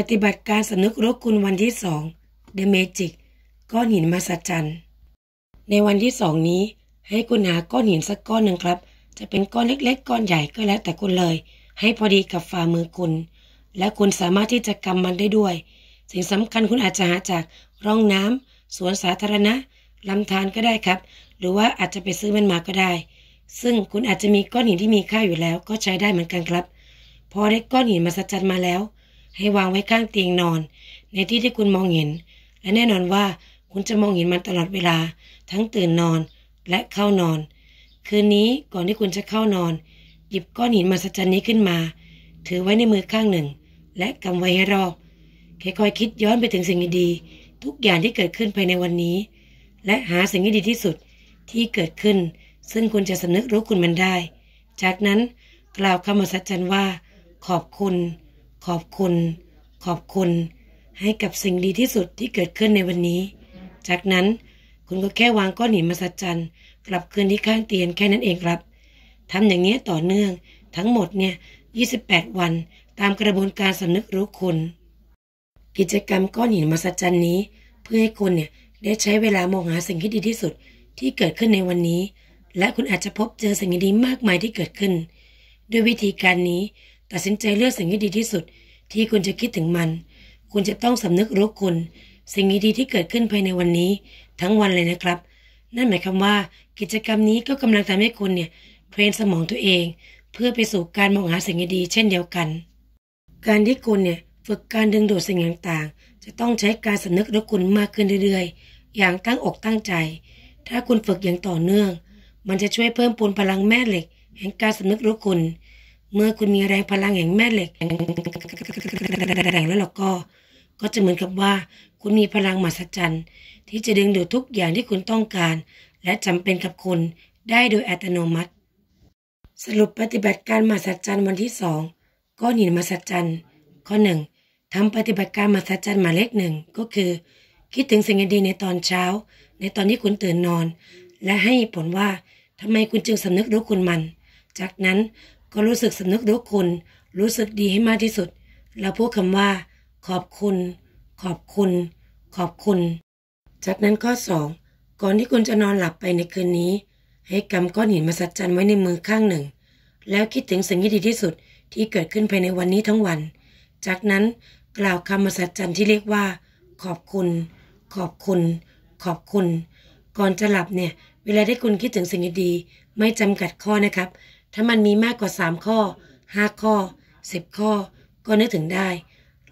ปฏิบัติการสนุกรบคุณวันที่สอง The Magic ก้อนหินมาสัจจันในวันที่สองนี้ ให้คุณหาก้อนหินสักก้อนหนึ่งครับ จะเป็นก้อนเล็กๆ ก้อนใหญ่ก็แล้วแต่คุณเลย ให้พอดีกับฝ่ามือคุณ และคุณสามารถที่จะกำมันได้ด้วย สิ่งสำคัญคุณอาจจะหาจาก ร่องน้ำสวนสาธารณะ ลำธารก็ได้ครับ หรือว่าอาจจะไปซื้อมันมาก็ได้ ซึ่งคุณอาจจะมีก้อนหินที่มีค่าอยู่แล้วก็ใช้ได้เหมือนกันครับ พอได้ก้อนหินมาสัจจันมาแล้วให้วางไว้ข้างเตียงนอน ในที่ที่คุณมองเห็น และแน่นอนว่าคุณจะมองเห็นมันตลอดเวลาทั้งตื่นนอนและเข้านอน คืนนี้ก่อนที่คุณจะเข้านอน หยิบก้อนหินมาสัจจันนี้ขึ้นมา ถือไว้ในมือข้างหนึ่ง และกำไว้ให้รอบค่อยคิดย้อนไปถึงสิ่งดีๆทุกอย่างที่เกิดขึ้นภายในวันนี้ และหาสิ่งที่ดีที่สุดที่เกิดขึ้น ซึ่งคุณจะสำนึกรู้คุณมันได้ จากนั้น กล่าวคำสัจจันว่า ขอบคุณขอบคุณ ขอบคุณให้กับสิ่งดีที่สุดที่เกิดขึ้นในวันนี้ จากนั้นคุณก็แค่วางก้อนหินมาสัจจันทร์กลับคืนที่ข้างเตียงแค่นั้นเองครับ ทำอย่างนี้ต่อเนื่อง ทั้งหมดเนี่ย28 วันตามกระบวนการสำนึกรู้คุณ กิจกรรมก้อนหินมาสัจจันทร์นี้ เพื่อให้คุณเนี่ยได้ใช้เวลามองหาสิ่งที่ดีที่สุดที่เกิดขึ้นในวันนี้ และคุณอาจจะพบเจอสิ่งดีมากมายที่เกิดขึ้น ด้วยวิธีการนี้ตัดสินใจเลือกสิ่งที่ดีที่สุดที่คุณจะคิดถึงมัน คุณจะต้องสำนึกรู้คุณ สิ่งดีที่เกิดขึ้นภายในวันนี้ทั้งวันเลยนะครับ นั่นหมายความว่ากิจกรรมนี้ก็กำลังทำให้คุณเนี่ยเทรนสมองตัวเอง เพื่อไปสู่การมองหาสิ่งดี เช่นเดียวกัน การที่คุณเนี่ยฝึกการดึงดูดสิ่งต่างๆ จะต้องใช้การสำนึกรู้คุณมากขึ้นเรื่อยๆ อย่างตั้งอกตั้งใจ ถ้าคุณฝึกอย่างต่อเนื่อง มันจะช่วยเพิ่มปูนพลังแม่เหล็กแห่งการสำนึกรู้คุณเมื่อคุณมีแรงพลังแห่งแม่เหล็กแรงแล้วเราก็ ก็จะเหมือนกับว่าคุณมีพลังมหัศจรรย์ ที่จะดึงดูดทุกอย่างที่คุณต้องการ และจำเป็นกับคุณได้โดยอัตโนมัติ สรุปปฏิบัติการมหัศจรรย์วันที่สองก้อนหินมหัศจรรย์ข้อหนึ่งทำปฏิบัติการมหัศจรรย์หมายเลขหนึ่งก็คือ คิดถึงสิ่งดีในตอนเช้า ในตอนที่คุณตื่นนอน และให้ผลว่าทำไมคุณจึงสำนึกรู้คุณมัน จากนั้นก็รู้สึกสำนึก้วยคุณรู้สึกดีให้มากที่สุด เราพูดคำว่า ขอบคุณ ขอบคุณ ขอบคุณ จากนั้นข้อสองก่อนที่คุณจะนอนหลับไปในคืนนี้ ให้กำก้อนหินมาสัจจันไว้ในมือข้างหนึ่ง แล้วคิดถึงสิ่งที่ดีที่สุดที่เกิดขึ้นภายในวันนี้ทั้งวัน จากนั้นกล่าวคำมาสัจจันที่เรียกว่า ขอบคุณ ขอบคุณ ขอบคุณ ก่อนจะหลับเนี่ย เวลาได้คุณคิดถึงสิ่งดี ไม่จำกัดข้อนะครับถ้ามันมีมากกว่า 3 ข้อ 5 ข้อ 10 ข้อก็นึกถึงได้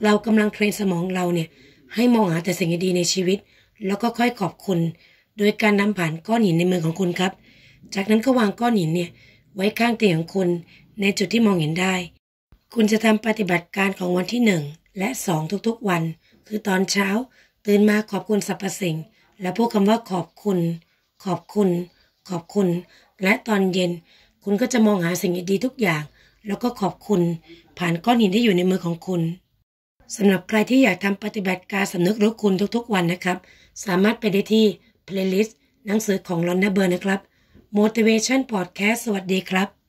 เรากำลังเทรนสมองเราเนี่ยให้มองหาแต่สิ่งดีในชีวิต แล้วก็ค่อยขอบคุณ โดยการนำผ่านก้อนหินในมือของคุณครับ จากนั้นก็วางก้อนหินเนี่ยไว้ข้างเตียงของคุณในจุดที่มองเห็นได้ คุณจะทำปฏิบัติการของวันที่ 1 และ 2 ทุกๆวัน คือตอนเช้า ตื่นมาขอบคุณสรรพสิ่ง และพูดคำว่าขอบคุณ ขอบคุณ ขอบคุณ และตอนเย็นคุณก็จะมองหาสิ่งดีทุกอย่าง แล้วก็ขอบคุณผ่านก้อนหินที่อยู่ในมือของคุณสำหรับใครที่อยากทำปฏิบัติการสำนึกรู้คุณทุกๆวันนะครับ สามารถไปได้ที่ playlist หนังสือของลอนนาเบิร์นะครับ motivation podcast สวัสดีครับ